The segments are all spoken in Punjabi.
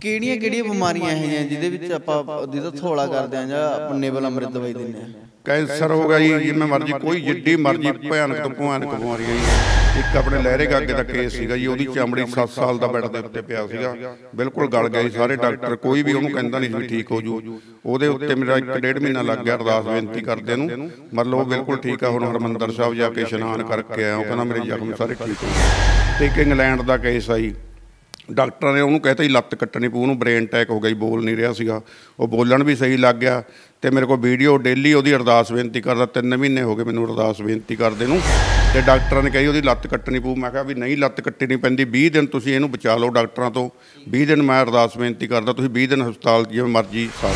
ਕਿਹੜੀਆਂ ਕਿਹੜੀਆਂ ਬਿਮਾਰੀਆਂ ਹੈ ਜਿਹਦੇ ਵਿੱਚ ਆਪਾਂ ਜਿਹਦਾ ਥੋੜਾ ਕਰਦੇ ਆ ਜਾਂ ਆਪਾਂ ਨੇਵਲ ਅੰਮ੍ਰਿਤ ਦਵਾਈ ਦਿੰਦੇ ਆ ਕੈਂਸਰ ਹੋ ਗਿਆ ਜੀ ਜਿਵੇਂ ਮਰਜ਼ੀ ਕੋਈ ਜਿੱਡੀ ਮਰਜ਼ੀ ਭਿਆਨਕ ਤੋਂ ਭਿਆਨਕ ਬਿਮਾਰੀਆਂ ਜੀ ਇੱਕ ਆਪਣੇ ਲਹਿਰੇ ਗਾਗੇ ਦਾ ਕੇਸ ਸੀਗਾ ਜੀ ਉਹਦੀ ਚਮੜੀ 7 ਸਾਲ ਦਾ ਬੈੱਡ ਦੇ ਉੱਤੇ ਪਿਆ ਸੀਗਾ ਬਿਲਕੁਲ ਗਲ ਗਈ ਸਾਰੇ ਡਾਕਟਰ ਕੋਈ ਵੀ ਉਹਨੂੰ ਕਹਿੰਦਾ ਨਹੀਂ ਸੀ ਠੀਕ ਹੋ ਜੂ ਉਹਦੇ ਉੱਤੇ ਮੇਰਾ 1.5 ਮਹੀਨਾ ਲੱਗ ਗਿਆ ਅਰਦਾਸ ਬੇਨਤੀ ਕਰਦੇ ਨੂੰ ਮਤਲਬ ਉਹ ਬਿਲਕੁਲ ਠੀਕ ਆ ਹੁਣ ਹਰਮੰਦਰ ਸਾਹਿਬ ਜਾ ਕੇ ਇਸ਼ਨਾਨ ਕਰਕੇ ਆਇਆ ਉਹ ਕਹਿੰਦਾ ਮੇਰੇ ਜ਼ਖਮ ਸਾਰੇ ਠੀਕ ਹੋ ਗਏ ਤੇ ਇੱਕ ਇੰਗਲੈਂਡ ਦਾ ਕੇਸ ਆਈ ਡਾਕਟਰਾਂ ਨੇ ਉਹਨੂੰ ਕਹਿਤਾ ਹੀ ਲੱਤ ਕੱਟਣੀ ਪਊ ਉਹਨੂੰ ਬ੍ਰੇਨ ਅਟੈਕ ਹੋ ਗਈ ਬੋਲ ਨਹੀਂ ਰਿਹਾ ਸੀਗਾ ਉਹ ਬੋਲਣ ਵੀ ਸਹੀ ਲੱਗ ਗਿਆ ਤੇ ਮੇਰੇ ਕੋਲ ਵੀਡੀਓ ਡੇਲੀ ਉਹਦੀ ਅਰਦਾਸ ਬੇਨਤੀ ਕਰਦਾ 3 ਮਹੀਨੇ ਹੋ ਗਏ ਮੈਨੂੰ ਅਰਦਾਸ ਬੇਨਤੀ ਕਰਦੇ ਨੂੰ ਤੇ ਡਾਕਟਰਾਂ ਨੇ ਕਹੀ ਉਹਦੀ ਲੱਤ ਕੱਟਣੀ ਪਊ ਮੈਂ ਕਿਹਾ ਵੀ ਨਹੀਂ ਲੱਤ ਕੱਟਣੀ ਨਹੀਂ ਪੈਂਦੀ 20 ਦਿਨ ਤੁਸੀਂ ਇਹਨੂੰ ਬਚਾ ਲਓ ਡਾਕਟਰਾਂ ਤੋਂ 20 ਦਿਨ ਮੈਂ ਅਰਦਾਸ ਬੇਨਤੀ ਕਰਦਾ ਤੁਸੀਂ 20 ਦਿਨ ਹਸਪਤਾਲ ਜਿਵੇਂ ਮਰਜ਼ੀ ਸਾਲ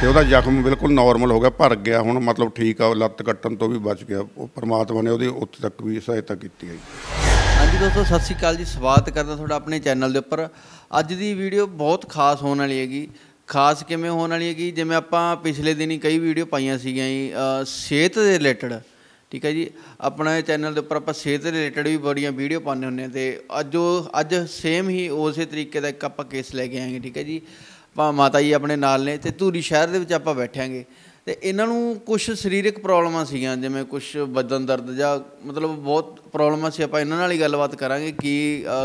ਤੇ ਉਹਦਾ ਜ਼ਖਮ ਬਿਲਕੁਲ ਨਾਰਮਲ ਹੋ ਗਿਆ ਭਰ ਗਿਆ ਹੁਣ ਮਤਲਬ ਠੀਕ ਆ ਲੱਤ ਕੱਟਣ ਤੋਂ ਵੀ ਬਚ ਗਿਆ ਉਹ ਪਰਮਾਤਮਾ ਨੇ ਉਹਦੀ ਉੱਥੇ ਤੱਕ ਵੀ ਸਹਾਇਤਾ ਕੀਤੀ ਹੈ ਜੀ ਦੋਸਤੋ ਸਤਿ ਸ਼੍ਰੀ ਅਕਾਲ ਜੀ ਸਵਾਗਤ ਕਰਦਾ ਤੁਹਾਡਾ ਆਪਣੇ ਚੈਨਲ ਦੇ ਉੱਪਰ ਅੱਜ ਦੀ ਵੀਡੀਓ ਬਹੁਤ ਖਾਸ ਹੋਣ ਵਾਲੀ ਹੈਗੀ ਖਾਸ ਕਿਵੇਂ ਹੋਣ ਵਾਲੀ ਹੈਗੀ ਜਿਵੇਂ ਆਪਾਂ ਪਿਛਲੇ ਦਿਨੀ ਕਈ ਵੀਡੀਓ ਪਾਈਆਂ ਸੀਗੀਆਂ ਜੀ ਸਿਹਤ ਦੇ ਰਿਲੇਟਡ ਠੀਕ ਹੈ ਜੀ ਆਪਣਾ ਚੈਨਲ ਦੇ ਉੱਪਰ ਆਪਾਂ ਸਿਹਤ ਦੇ ਰਿਲੇਟਡ ਵੀ ਬੜੀਆਂ ਵੀਡੀਓ ਪਾਉਂਦੇ ਹੁੰਦੇ ਆ ਤੇ ਅੱਜ ਉਹ ਅੱਜ ਸੇਮ ਹੀ ਉਸੇ ਤਰੀਕੇ ਦਾ ਇੱਕ ਆਪਾਂ ਕੇਸ ਲੈ ਕੇ ਆਏਗੇ ਠੀਕ ਹੈ ਜੀ ਆਪਾਂ ਮਾਤਾ ਜੀ ਆਪਣੇ ਨਾਲ ਨੇ ਤੇ ਧੂਰੀ ਸ਼ਹਿਰ ਦੇ ਵਿੱਚ ਆਪਾਂ ਬੈਠਾਂਗੇ ਤੇ ਇਹਨਾਂ ਨੂੰ ਕੁਝ ਸਰੀਰਕ ਪ੍ਰੋਬਲਮਾਂ ਸੀਗੀਆਂ ਜਿਵੇਂ ਕੁਝ ਬਦਨ ਦਰਦ ਜਾਂ ਮਤਲਬ ਬਹੁਤ ਪ੍ਰੋਬਲਮਾਂ ਸੀ ਆਪਾਂ ਇਹਨਾਂ ਨਾਲ ਹੀ ਗੱਲਬਾਤ ਕਰਾਂਗੇ ਕੀ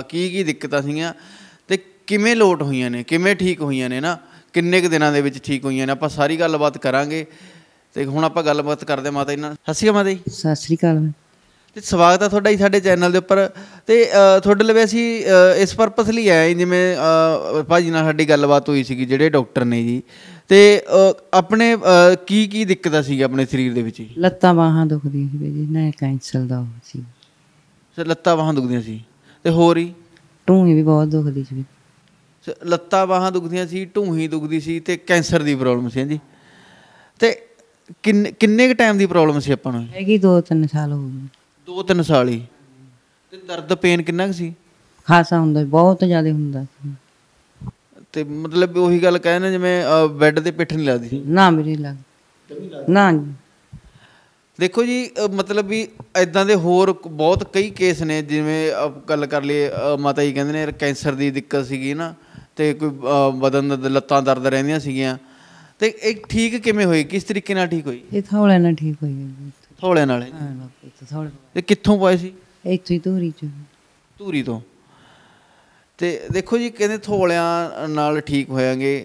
ਕੀ ਕੀ ਦਿੱਕਤਾਂ ਸੀਗੀਆਂ ਤੇ ਕਿਵੇਂ ਲੋਟ ਹੋਈਆਂ ਨੇ ਕਿਵੇਂ ਠੀਕ ਹੋਈਆਂ ਨੇ ਨਾ ਕਿੰਨੇ ਕੁ ਦਿਨਾਂ ਦੇ ਵਿੱਚ ਠੀਕ ਹੋਈਆਂ ਨੇ ਆਪਾਂ ਸਾਰੀ ਗੱਲਬਾਤ ਕਰਾਂਗੇ ਤੇ ਹੁਣ ਆਪਾਂ ਗੱਲਬਾਤ ਕਰਦੇ ਮਾਤਾ ਜੀ ਨਾਲ ਸਤਿ ਸ਼੍ਰੀ ਅਕਾਲ ਮਾਤਾ ਜੀ ਸਤਿ ਸ਼੍ਰੀ ਅਕਾਲ ਤੇ ਸਵਾਗਤ ਆ ਤੁਹਾਡਾ ਜੀ ਸਾਡੇ ਚੈਨਲ ਦੇ ਉੱਪਰ ਤੇ ਤੁਹਾਡੇ ਲਈ ਅਸੀਂ ਇਸ ਪਰਪਸ ਲਈ ਆਏ ਜਿਵੇਂ ਭਾਜੀ ਨਾਲ ਸਾਡੀ ਗੱਲਬਾਤ ਹੋਈ ਸੀਗੀ ਜਿਹੜੇ ਡਾਕਟਰ ਨੇ ਜੀ ਤੇ ਆਪਣੇ ਕੀ ਕੀ ਦਿੱਕਤਾਂ ਸੀ ਆਪਣੇ ਸਰੀਰ ਦੇ ਵਿੱਚ ਲੱਤਾਂ ਬਾਹਾਂ ਦੁਖਦੀਆਂ ਸੀ ਜੀ ਨਾ ਕੈਂਸਲ ਦਾ ਸੀ ਸਰ ਲੱਤਾਂ ਬਾਹਾਂ ਦੁਖਦੀਆਂ ਸੀ ਤੇ ਹੋਰ ਹੀ ਢੂਹੀ ਵੀ ਬਹੁਤ ਦੁਖਦੀ ਸੀ ਲੱਤਾਂ ਬਾਹਾਂ ਦੁਖਦੀਆਂ ਸੀ ਢੂਹੀ ਦੁਖਦੀ ਸੀ ਤੇ ਕੈਂਸਰ ਦੀ ਪ੍ਰੋਬਲਮ ਸੀ ਜੀ ਤੇ ਕਿੰਨੇ ਕਿੰਨੇ ਟਾਈਮ ਦੀ ਪ੍ਰੋਬਲਮ ਸੀ ਆਪਾਂ ਨੂੰ ਹੈਗੀ 2-3 ਸਾਲ ਹੋ ਗਏ 2-3 ਸਾਲ ਹੀ ਤੇ ਦਰਦ ਪੇਨ ਕਿੰਨਾ ਕੁ ਸੀ ਖਾਸਾ ਹੁੰਦਾ ਬਹੁਤ ਜ਼ਿਆਦਾ ਹੁੰਦਾ ਸੀ ਤੇ ਮਤਲਬ ਉਹੀ ਗੱਲ ਕਹਿ ਨਾ ਜਿਵੇਂ ਬੈੱਡ ਤੇ ਪਿੱਠ ਨਹੀਂ ਲੱਗਦੀ ਨਾ ਮੇਰੀ ਲੱਗਦੀ ਨਾ ਜੀ ਦੇਖੋ ਜੀ ਮਤਲਬ ਵੀ ਐਦਾਂ ਦੇ ਹੋਰ ਬਹੁਤ ਕਈ ਕੇਸ ਨੇ ਜਿਵੇਂ ਗੱਲ ਕਰ ਲਈਏ ਮਾਤਾ ਜੀ ਕਹਿੰਦੇ ਨੇ ਕੈਂਸਰ ਦੀ ਦਿੱਕਤ ਸੀਗੀ ਨਾ ਤੇ ਕੋਈ ਬਦਨ ਦੇ ਲੱਤਾਂ ਦਰਦ ਰਹਿੰਦੀਆਂ ਸੀਗੀਆਂ ਤੇ ਇਹ ਠੀਕ ਕਿਵੇਂ ਹੋਈ ਕਿਸ ਤਰੀਕੇ ਨਾਲ ਠੀਕ ਹੋਈ ਇਹ ਥੋੜੇ ਨਾਲ ਠੀਕ ਹੋਈ ਥੋੜੇ ਨਾਲ ਹਾਂ ਥੋੜੇ ਇਹ ਕਿੱਥੋਂ ਪਾਏ ਸੀ ਇੱਥੋਂ ਹੀ ਧੂਰੀ ਚੋਂ ਧੂਰੀ ਤੋਂ ਤੇ ਦੇਖੋ ਜੀ ਕਹਿੰਦੇ ਥੋਲਿਆਂ ਨਾਲ ਠੀਕ ਹੋਇਆਂਗੇ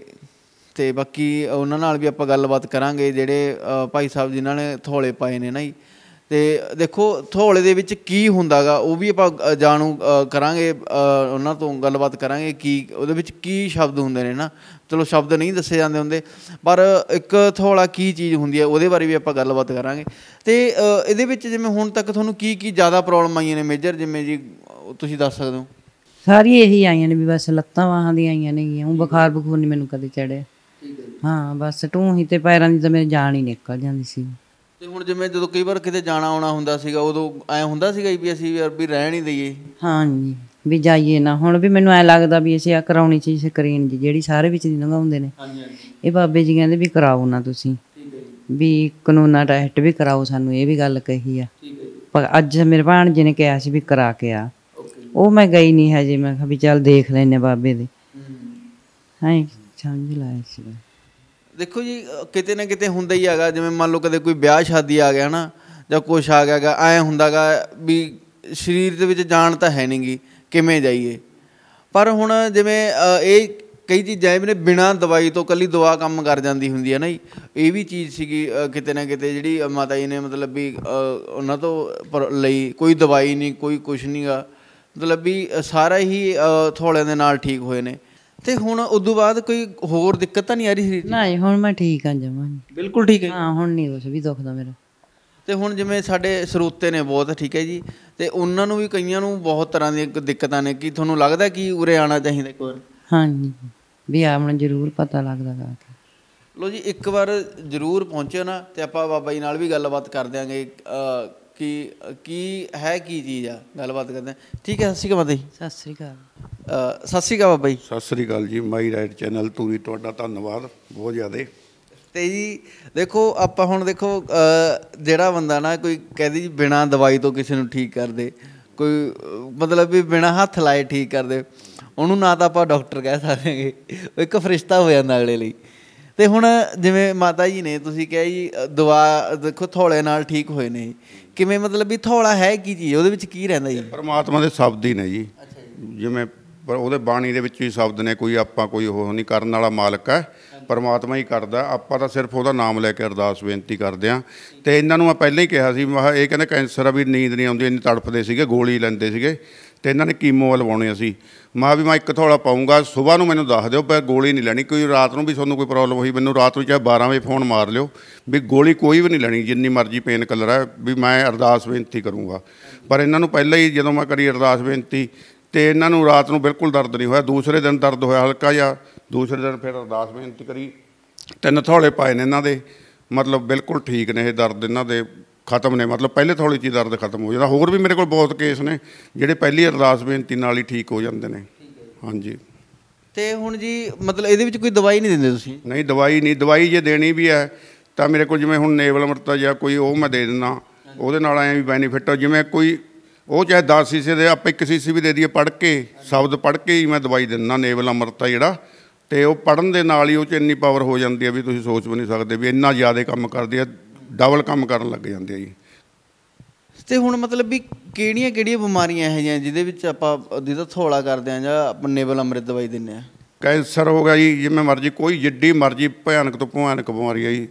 ਤੇ ਬਾਕੀ ਉਹਨਾਂ ਨਾਲ ਵੀ ਆਪਾਂ ਗੱਲਬਾਤ ਕਰਾਂਗੇ ਜਿਹੜੇ ਭਾਈ ਸਾਹਿਬ ਜਿਨ੍ਹਾਂ ਨੇ ਥੋਲੇ ਪਾਏ ਨੇ ਨਾ ਜੀ ਤੇ ਦੇਖੋ ਥੋਲੇ ਦੇ ਵਿੱਚ ਕੀ ਹੁੰਦਾਗਾ ਉਹ ਵੀ ਆਪਾਂ ਜਾਣੂ ਕਰਾਂਗੇ ਉਹਨਾਂ ਤੋਂ ਗੱਲਬਾਤ ਕਰਾਂਗੇ ਕੀ ਉਹਦੇ ਵਿੱਚ ਕੀ ਸ਼ਬਦ ਹੁੰਦੇ ਨੇ ਨਾ ਚਲੋ ਸ਼ਬਦ ਨਹੀਂ ਦੱਸੇ ਜਾਂਦੇ ਹੁੰਦੇ ਪਰ ਇੱਕ ਥੋਲਾ ਕੀ ਚੀਜ਼ ਹੁੰਦੀ ਹੈ ਉਹਦੇ ਬਾਰੇ ਵੀ ਆਪਾਂ ਗੱਲਬਾਤ ਕਰਾਂਗੇ ਤੇ ਇਹਦੇ ਵਿੱਚ ਜਿਵੇਂ ਹੁਣ ਤੱਕ ਤੁਹਾਨੂੰ ਕੀ ਕੀ ਜ਼ਿਆਦਾ ਪ੍ਰੋਬਲਮ ਆਈਆਂ ਨੇ ਮੇਜਰ ਜਿਵੇਂ ਜੀ ਤੁਸੀਂ ਦੱਸ ਸਕਦੇ ਹੋ ਸਾਰੀ ਇਹੀ ਆਈਆਂ ਨੇ ਵੀ ਬਸ ਲੱਤਾਂ ਬਾਹਾਂ ਦੀਆਂ ਆਈਆਂ ਨੇ ਉਹ ਬੁਖਾਰ ਬਖੂਰ ਨਹੀਂ ਮੈਨੂੰ ਕਦੇ ਚੜਿਆ ਹਾਂ ਬਸ ਟੂੰ ਹੀ ਤੇ ਪੈਰਾਂ ਦੀ ਤਾਂ ਮੇਰੇ ਜਾਨ ਹੀ ਨਿਕਲ ਜਾਂਦੀ ਸੀ ਤੇ ਹੁਣ ਜਿਵੇਂ ਜਦੋਂ ਕਈ ਵਾਰ ਕਿਤੇ ਜਾਣਾ ਆਉਣਾ ਹੁੰਦਾ ਸੀਗਾ ਉਦੋਂ ਐ ਹੁੰਦਾ ਸੀਗਾ ਵੀ ਅਸੀਂ ਯਾਰ ਵੀ ਰਹਿ ਨਹੀਂ ਦਈਏ ਹਾਂਜੀ ਵੀ ਜਾਈਏ ਨਾ ਹੁਣ ਵੀ ਮੈਨੂੰ ਐ ਲੱਗਦਾ ਵੀ ਅਸੀਂ ਆ ਕਰਾਉਣੀ ਚਾਹੀਦੀ ਸਕਰੀਨ ਜੀ ਜਿਹੜੀ ਸਾਰੇ ਵਿੱਚ ਦੀ ਲੰਘਾਉਂਦੇ ਨੇ ਹਾਂਜੀ ਇਹ ਬਾਬੇ ਜੀ ਕਹਿੰਦੇ ਵੀ ਕਰਾਓ ਨਾ ਤੁਸੀਂ ਠੀਕ ਹੈ ਜੀ ਵੀ ਕਾਨੂੰਨਾ ਟੈਸਟ ਵੀ ਕਰਾਓ ਸਾਨੂੰ ਇਹ ਵੀ ਗੱਲ ਕਹੀ ਆ ਠੀਕ ਹੈ ਜੀ ਅੱਜ ਮੇਰੇ ਭਾਣ ਜੀ ਨੇ ਕਿਹਾ ਸੀ ਵੀ ਕਰਾ ਕੇ ਆ ਉਹ ਮੈਂ ਗਈ ਨਹੀਂ ਹਜੇ ਮੈਂ ਕਿਹਾ ਵੀ ਚੱਲ ਦੇਖ ਲੈਨੇ ਬਾਬੇ ਦੇ ਹਾਂ ਸਮਝ ਲਾਇਆ ਸੀ ਦੇਖੋ ਜੀ ਕਿਤੇ ਨਾ ਕਿਤੇ ਹੁੰਦਾ ਹੀ ਹੈਗਾ ਜਿਵੇਂ ਮੰਨ ਲਓ ਕਦੇ ਕੋਈ ਵਿਆਹ ਸ਼ਾਦੀ ਆ ਗਿਆ ਨਾ ਜਾਂ ਕੁਛ ਆ ਗਿਆਗਾ ਐ ਹੁੰਦਾਗਾ ਵੀ ਸਰੀਰ ਦੇ ਵਿੱਚ ਜਾਣ ਤਾਂ ਹੈ ਨਹੀਂਗੀ ਕਿਵੇਂ ਜਾਈਏ ਪਰ ਹੁਣ ਜਿਵੇਂ ਇਹ ਕਈ ਚੀਜ਼ਾਂ ਜਿਵੇਂ ਬਿਨਾ ਦਵਾਈ ਤੋਂ ਕੱਲੀ ਦਵਾ ਕੰਮ ਕਰ ਜਾਂਦੀ ਹੁੰਦੀ ਹੈ ਨਾ ਜੀ ਇਹ ਵੀ ਚੀਜ਼ ਸੀਗੀ ਕਿਤੇ ਨਾ ਕਿਤੇ ਜਿਹੜੀ ਮਾਤਾ ਜੀ ਨੇ ਮਤਲਬ ਵੀ ਉਹਨਾਂ ਤੋਂ ਲਈ ਕੋਈ ਦਵਾਈ ਨਹੀਂ ਕੋਈ ਕੁਝ ਨਹੀਂਗਾ ਮਤਲਬ ਵੀ ਸਾਰਾ ਹੀ ਥੋਲੇ ਦੇ ਨਾਲ ਠੀਕ ਹੋਏ ਨੇ ਤੇ ਹੁਣ ਉਸ ਤੋਂ ਬਾਅਦ ਕੋਈ ਹੋਰ ਦਿੱਕਤ ਤਾਂ ਨਹੀਂ ਆ ਰਹੀ ਸਰੀਰ ਨਹੀਂ ਹੁਣ ਮੈਂ ਠੀਕ ਆ ਜਮਾਂ ਬਿਲਕੁਲ ਠੀਕ ਹੈ ਹਾਂ ਹੁਣ ਨਹੀਂ ਕੁਝ ਵੀ ਦੁਖਦਾ ਮੇਰਾ ਤੇ ਹੁਣ ਜਿਵੇਂ ਸਾਡੇ ਸਰੋਤੇ ਨੇ ਬਹੁਤ ਠੀਕ ਹੈ ਜੀ ਤੇ ਉਹਨਾਂ ਨੂੰ ਵੀ ਕਈਆਂ ਨੂੰ ਬਹੁਤ ਤਰ੍ਹਾਂ ਦੀਆਂ ਦਿੱਕਤਾਂ ਨੇ ਕਿ ਤੁਹਾਨੂੰ ਲੱਗਦਾ ਕਿ ਉਰੇ ਆਣਾ ਚਾਹੀਦਾ ਇੱਕ ਵਾਰ ਹਾਂਜੀ ਵੀ ਆਉਣਾ ਜ਼ਰੂਰ ਪਤਾ ਲੱਗਦਾ ਗਾ ਲੋ ਜੀ ਇੱਕ ਵਾਰ ਜ਼ਰੂਰ ਪਹੁੰਚੇ ਨਾ ਤੇ ਆਪਾਂ ਬਾਬਾ ਜੀ ਨਾਲ ਵੀ ਗੱਲਬਾਤ ਕਰ ਦਿਆਂਗੇ ਕਿ ਕੀ ਹੈ ਕੀ ਚੀਜ਼ ਆ ਗੱਲਬਾਤ ਕਰਦੇ ਠੀਕ ਹੈ ਸਤਿ ਸ਼੍ਰੀ ਅਕਾਲ ਜੀ ਸਤਿ ਸ੍ਰੀ ਅਕਾਲ ਸਤਿ ਸ਼੍ਰੀ ਅਕਾਲ ਬਾਈ ਜੀ ਸਤਿ ਸ੍ਰੀ ਅਕਾਲ ਜੀ ਮਾਈ ਰਾਈਟ ਚੈਨਲ ਤੂਰੀ ਤੁਹਾਡਾ ਧੰਨਵਾਦ ਬਹੁਤ ਜ਼ਿਆਦੇ ਤੇ ਜੀ ਦੇਖੋ ਆਪਾਂ ਹੁਣ ਦੇਖੋ ਜਿਹੜਾ ਬੰਦਾ ਨਾ ਕੋਈ ਕਹਿੰਦੀ ਜੀ ਬਿਨਾ ਦਵਾਈ ਤੋਂ ਕਿਸੇ ਨੂੰ ਠੀਕ ਕਰ ਦੇ ਕੋਈ ਮਤਲਬ ਵੀ ਬਿਨਾ ਹੱਥ ਲਾਏ ਠੀਕ ਕਰ ਦੇ ਉਹਨੂੰ ਨਾ ਤਾਂ ਆਪਾਂ ਡਾਕਟਰ ਕਹਿ ਸਕਾਂਗੇ ਉਹ ਇੱਕ ਫਰਿਸ਼ਤਾ ਹੋ ਜਾਂਦਾ ਅਗਲੇ ਲਈ ਤੇ ਹੁਣ ਜਿਵੇਂ ਮਾਤਾ ਜੀ ਨੇ ਤੁਸੀਂ ਕਿਹਾ ਜੀ ਦਵਾ ਦੇਖੋ ਥੋਲੇ ਨਾਲ ਠੀਕ ਹੋਏ ਨੇ ਕਿਵੇਂ ਮਤਲਬ ਵੀ ਥੋੜਾ ਹੈ ਕੀ ਜੀ ਉਹਦੇ ਵਿੱਚ ਕੀ ਰਹਿੰਦਾ ਜੀ ਪਰਮਾਤਮਾ ਦੇ ਸ਼ਬਦ ਹੀ ਨੇ ਜੀ ਜਿਵੇਂ ਪਰ ਉਹਦੇ ਬਾਣੀ ਦੇ ਵਿੱਚ ਹੀ ਸ਼ਬਦ ਨੇ ਕੋਈ ਆਪਾਂ ਕੋਈ ਉਹ ਨਹੀਂ ਕਰਨ ਵਾਲਾ ਮਾਲਕ ਹੈ ਪਰਮਾਤਮਾ ਹੀ ਕਰਦਾ ਆਪਾਂ ਤਾਂ ਸਿਰਫ ਉਹਦਾ ਨਾਮ ਲੈ ਕੇ ਅਰਦਾਸ ਬੇਨਤੀ ਕਰਦੇ ਆ ਤੇ ਇਹਨਾਂ ਨੂੰ ਮੈਂ ਪਹਿਲਾਂ ਹੀ ਕਿਹਾ ਸੀ ਇਹ ਕਹਿੰਦੇ ਕੈਂਸਰ ਆ ਵੀ ਨੀਂਦ ਨਹੀਂ ਆਉਂਦੀ ਇੰਨੀ ਤੜਫਦੇ ਸੀਗੇ ਗੋਲੀ ਲੈਂਦੇ ਸੀਗੇ ਤੇ ਇਹਨਾਂ ਨੇ ਕੀਮੋ ਲਵਾਉਣੇ ਸੀ ਮਾ ਵੀ ਮੈਂ ਇੱਕ ਥੋੜਾ ਪਾਉਂਗਾ ਸਵੇਰ ਨੂੰ ਮੈਨੂੰ ਦੱਸ ਦਿਓ ਪਰ ਗੋਲੀ ਨਹੀਂ ਲੈਣੀ ਕੋਈ ਰਾਤ ਨੂੰ ਵੀ ਤੁਹਾਨੂੰ ਕੋਈ ਪ੍ਰੋਬਲਮ ਹੋਈ ਮੈਨੂੰ ਰਾਤ ਨੂੰ ਚਾਹੇ 12 ਵਜੇ ਫੋਨ ਮਾਰ ਲਿਓ ਵੀ ਗੋਲੀ ਕੋਈ ਵੀ ਨਹੀਂ ਲੈਣੀ ਜਿੰਨੀ ਮਰਜ਼ੀ ਪੇਨ ਕਲਰ ਹੈ ਵੀ ਮੈਂ ਅਰਦਾਸ ਬੇਨਤੀ ਕਰੂੰਗਾ ਪਰ ਇਹਨਾਂ ਨੂੰ ਪਹਿਲਾਂ ਹੀ ਜਦੋਂ ਮੈਂ ਕਰੀ ਅਰਦਾਸ ਬੇਨਤੀ ਤੇ ਇਹਨਾਂ ਨੂੰ ਰਾਤ ਨੂੰ ਬਿਲਕੁਲ ਦਰਦ ਨਹੀਂ ਹੋਇਆ ਦੂਸਰੇ ਦਿਨ ਦਰਦ ਹੋਇਆ ਹਲਕਾ ਜਿਹਾ ਦੂਸਰੇ ਦਿਨ ਫਿਰ ਅਰਦਾਸ ਬੇਨਤੀ ਕਰੀ ਤਿੰਨ ਥੋੜੇ ਪਾਏ ਨੇ ਇਹਨਾਂ ਦੇ ਮਤਲਬ ਬਿਲਕੁਲ ਠੀਕ ਨੇ ਇਹ ਦਰਦ ਇਹਨਾਂ ਦੇ ਖਤਮ ਨੇ ਮਤਲਬ ਪਹਿਲੇ ਥੋੜੀ ਜੀ ਦਰਦ ਖਤਮ ਹੋ ਜਾਂਦਾ ਹੋਰ ਵੀ ਮੇਰੇ ਕੋਲ ਬਹੁਤ ਕੇਸ ਨੇ ਜਿਹੜੇ ਪਹਿਲੀ ਅਰਦਾਸ ਬੇਨਤੀ ਨਾਲ ਹੀ ਠੀਕ ਹੋ ਜਾਂਦੇ ਨੇ ਹਾਂਜੀ ਤੇ ਹੁਣ ਜੀ ਮਤਲਬ ਇਹਦੇ ਵਿੱਚ ਕੋਈ ਦਵਾਈ ਨਹੀਂ ਦਿੰਦੇ ਤੁਸੀਂ ਨਹੀਂ ਦਵਾਈ ਨਹੀਂ ਦਵਾਈ ਜੇ ਦੇਣੀ ਵੀ ਹੈ ਤਾਂ ਮੇਰੇ ਕੋਲ ਜਿਵੇਂ ਹੁਣ ਨੇਵਲ ਅਮਰਤਾ ਜਾਂ ਕੋਈ ਉਹ ਮੈਂ ਦੇ ਦਿੰਦਾ ਉਹਦੇ ਨਾਲ ਐਂ ਵੀ ਬੈਨੀਫਿਟ ਹੋ ਜਿਵੇਂ ਕੋਈ ਉਹ ਚਾਹੇ 10 ਸੀਸੇ ਦੇ ਆਪਾਂ ਇੱਕ ਸੀਸੀ ਵੀ ਦੇ ਦਈਏ ਪੜ ਕੇ ਸ਼ਬਦ ਪੜ ਕੇ ਹੀ ਮੈਂ ਦਵਾਈ ਦਿੰਦਾ ਨੇਵਲ ਅਮਰਤਾ ਜਿਹੜਾ ਤੇ ਉਹ ਪੜਨ ਦੇ ਨਾਲ ਹੀ ਉਹ ਚ ਇੰਨੀ ਪਾਵਰ ਹੋ ਜਾਂਦੀ ਹੈ ਵੀ ਤੁਸੀਂ ਸੋਚ ਵੀ ਨਹੀਂ ਸਕਦੇ ਵੀ ਇੰਨਾ ਜ਼ਿਆਦਾ ਕੰਮ ਕਰਦੀ ਹੈ ਡਬਲ ਕੰਮ ਕਰਨ ਲੱਗ ਜਾਂਦੇ ਆ ਜੀ ਤੇ ਹੁਣ ਮਤਲਬ ਵੀ ਕਿਹੜੀਆਂ ਕਿਹੜੀਆਂ ਬਿਮਾਰੀਆਂ ਇਹ ਜਿਹੀਆਂ ਜਿਹਦੇ ਵਿੱਚ ਆਪਾਂ ਜਿਹਦਾ ਥੋਲਾ ਕਰਦੇ ਆ ਜਾਂ ਨੇਵਲ ਅੰਮ੍ਰਿਤ ਦਵਾਈ ਦਿੰਨੇ ਆ ਕੈਂਸਰ ਹੋ ਗਿਆ ਜੀ ਜਿਵੇਂ ਮਰਜ਼ੀ ਕੋਈ ਜਿੱਡੀ ਮਰਜ਼ੀ ਭਿਆਨਕ ਤੋਂ ਭਿਆਨਕ ਬਿਮਾਰੀ ਆ ਜੀ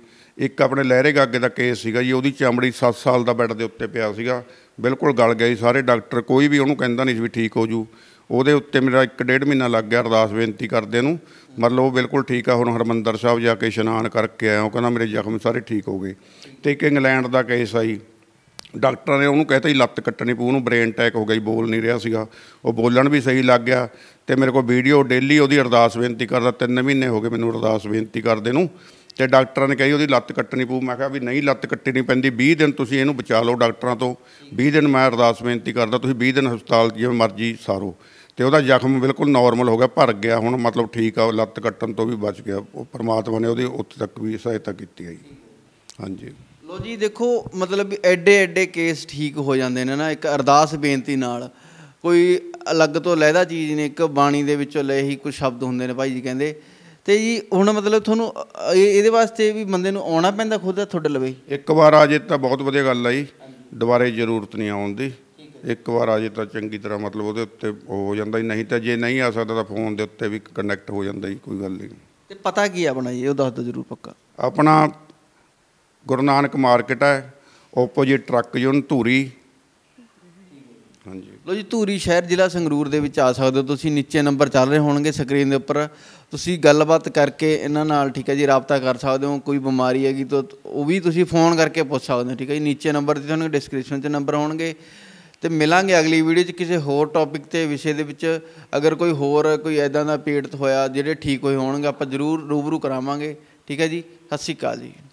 ਇੱਕ ਆਪਣੇ ਲਹਿਰੇ ਗਾਗੇ ਦਾ ਕੇਸ ਸੀਗਾ ਜੀ ਉਹਦੀ ਚਮੜੀ 7 ਸਾਲ ਦਾ ਬੈੱਡ ਦੇ ਉੱਤੇ ਪਿਆ ਸੀਗਾ ਬਿਲਕੁਲ ਗਲ ਗਈ ਸਾਰੇ ਡਾਕਟਰ ਕੋਈ ਵੀ ਉਹਨੂੰ ਕਹਿੰਦਾ ਨਹੀਂ ਸੀ ਵੀ ਠੀਕ ਹੋ ਜੂ ਉਹਦੇ ਉੱਤੇ ਮੇਰਾ 1.5 ਮਹੀਨਾ ਲੱਗ ਗਿਆ ਅਰਦਾਸ ਬੇਨਤੀ ਕਰਦੇ ਨੂੰ ਮਤਲਬ ਉਹ ਬਿਲਕੁਲ ਠੀਕ ਆ ਹੁਣ ਹਰਮੰਦਰ ਸਾਹਿਬ ਜਾ ਕੇ ਇਸ਼ਨਾਨ ਕਰਕੇ ਆਇਆ ਉਹ ਕਹਿੰਦਾ ਮੇਰੇ ਜ਼ਖਮ ਸਾਰੇ ਠੀਕ ਹੋ ਗਏ ਤੇ ਇੱਕ ਇੰਗਲੈਂਡ ਦਾ ਕੇਸ ਆਈ ਡਾਕਟਰ ਨੇ ਉਹਨੂੰ ਕਹਿਤਾ ਹੀ ਲੱਤ ਕੱਟਣੀ ਪਊ ਉਹਨੂੰ ਬ੍ਰੇਨ ਅਟੈਕ ਹੋ ਗਈ ਬੋਲ ਨਹੀਂ ਰਿਹਾ ਸੀਗਾ ਉਹ ਬੋਲਣ ਵੀ ਸਹੀ ਲੱਗ ਗਿਆ ਤੇ ਮੇਰੇ ਕੋਲ ਵੀਡੀਓ ਡੇਲੀ ਉਹਦੀ ਅਰਦਾਸ ਬੇਨਤੀ ਕਰਦਾ 3 ਮਹੀਨੇ ਹੋ ਗਏ ਮੈਨੂੰ ਅਰਦਾਸ ਬੇਨਤੀ ਕਰਦੇ ਨੂੰ ਤੇ ਡਾਕਟਰਾਂ ਨੇ ਕਹੀ ਉਹਦੀ ਲੱਤ ਕੱਟਣੀ ਪਊ ਮੈਂ ਕਿਹਾ ਵੀ ਨਹੀਂ ਲੱਤ ਕੱਟਣੀ ਨਹੀਂ ਪੈਂਦੀ 20 ਦਿਨ ਤੁਸੀਂ ਇਹਨੂੰ ਬਚਾ ਲਓ ਡਾਕਟਰਾਂ ਤੋਂ 20 ਦਿਨ ਮੈਂ ਅਰਦਾਸ ਬੇਨਤੀ ਕਰਦਾ ਤੁਸੀਂ 20 ਦਿਨ ਹਸਪਤਾਲ ਜਿਵੇਂ ਮਰਜ਼ੀ ਸਾਰੋ ਤੇ ਉਹਦਾ ਜ਼ਖਮ ਬਿਲਕੁਲ ਨਾਰਮਲ ਹੋ ਗਿਆ ਭਰ ਗਿਆ ਹੁਣ ਮਤਲਬ ਠੀਕ ਆ ਲੱਤ ਕੱਟਣ ਤੋਂ ਵੀ ਬਚ ਗਿਆ ਉਹ ਪ੍ਰਮਾਤਮਾ ਨੇ ਉਹਦੀ ਉੱਥੇ ਤੱਕ ਵੀ ਸਹਾਇਤਾ ਕੀਤੀ ਹੈ ਜੀ ਹਾਂਜੀ ਲੋ ਜੀ ਦੇਖੋ ਮਤਲਬ ਐਡੇ ਐਡੇ ਕੇਸ ਠੀਕ ਹੋ ਜਾਂਦੇ ਨੇ ਨਾ ਇੱਕ ਅਰਦਾਸ ਬੇਨਤੀ ਨਾਲ ਕੋਈ ਅਲੱਗ ਤੋਂ ਲਹਿਦਾ ਚੀਜ਼ ਨੇ ਇੱਕ ਬਾਣੀ ਦੇ ਵਿੱਚੋਂ ਲੈ ਹੀ ਕੁਝ ਸ਼ਬਦ ਹੁੰਦੇ ਨੇ ਭਾਈ ਜੀ ਕਹਿੰਦੇ ਤੇ ਜੀ ਹੁਣ ਮਤਲਬ ਤੁਹਾਨੂੰ ਇਹਦੇ ਵਾਸਤੇ ਵੀ ਬੰਦੇ ਨੂੰ ਆਉਣਾ ਪੈਂਦਾ ਖੁਦ ਤੁਹਾਡੇ ਲਵੇ ਇੱਕ ਵਾਰ ਆ ਜੇ ਤਾਂ ਬਹੁਤ ਵਧੀਆ ਗੱਲ ਆ ਜੀ ਦੁਬਾਰੇ ਜ਼ਰੂਰਤ ਨਹੀਂ ਆਉਣ ਦੀ ਇੱਕ ਵਾਰ ਆ ਜੇ ਤਾਂ ਚੰਗੀ ਤਰ੍ਹਾਂ ਮਤਲਬ ਉਹਦੇ ਉੱਤੇ ਹੋ ਜਾਂਦਾ ਹੀ ਨਹੀਂ ਤਾਂ ਜੇ ਨਹੀਂ ਆ ਸਕਦਾ ਤਾਂ ਫੋਨ ਦੇ ਉੱਤੇ ਵੀ ਕਨੈਕਟ ਹੋ ਜਾਂਦਾ ਹੀ ਕੋਈ ਗੱਲ ਨਹੀਂ ਤੇ ਪਤਾ ਕੀ ਆ ਬਣਾ ਜੀ ਉਹ ਦੱਸ ਦੋ ਜਰੂਰ ਪੱਕਾ ਆਪਣਾ ਗੁਰੂ ਨਾਨਕ ਮਾਰਕੀਟ ਹੈ ਆਪੋਜੀਟ ਟਰੱਕ ਯੂਨ ਧੂਰੀ ਹਾਂਜੀ ਲੋ ਜੀ ਧੂਰੀ ਸ਼ਹਿਰ ਜ਼ਿਲ੍ਹਾ ਸੰਗਰੂਰ ਦੇ ਵਿੱਚ ਆ ਸਕਦੇ ਹੋ ਤੁਸੀਂ ਨੀਚੇ ਨੰਬਰ ਚੱਲ ਰਹੇ ਹੋਣਗੇ ਸਕਰੀਨ ਦੇ ਉੱਪਰ ਤੁਸੀਂ ਗੱਲਬਾਤ ਕਰਕੇ ਇਹਨਾਂ ਨਾਲ ਠੀਕ ਹੈ ਜੀ ਰਾਬਤਾ ਕਰ ਸਕਦੇ ਹੋ ਕੋਈ ਬਿਮਾਰੀ ਹੈਗੀ ਤਾਂ ਉਹ ਵੀ ਤੁਸੀਂ ਫੋਨ ਕਰਕੇ ਪੁੱਛ ਸਕਦੇ ਹੋ ਠੀਕ ਹੈ ਜੀ ਨੀਚੇ ਨੰਬਰ ਤੇ ਤੁਹਾਨੂੰ ਡਿਸਕ੍ਰਿਪਸ਼ਨ 'ਚ ਨੰਬਰ ਹੋਣਗੇ ਤੇ ਮਿਲਾਂਗੇ ਅਗਲੀ ਵੀਡੀਓ 'ਚ ਕਿਸੇ ਹੋਰ ਟੌਪਿਕ ਤੇ ਵਿਸ਼ੇ ਦੇ ਵਿੱਚ ਅਗਰ ਕੋਈ ਹੋਰ ਕੋਈ ਐਦਾਂ ਦਾ ਪੀੜਤ ਹੋਇਆ ਜਿਹੜੇ ਠੀਕ ਹੋਏ ਹੋਣਗੇ ਆਪਾਂ ਜ਼ਰੂਰ ਰੂਬਰੂ ਕਰਾਵਾਂਗੇ ਠੀਕ ਹੈ ਜੀ ਸਤਿ ਸ਼੍ਰੀ ਅਕਾਲ ਜੀ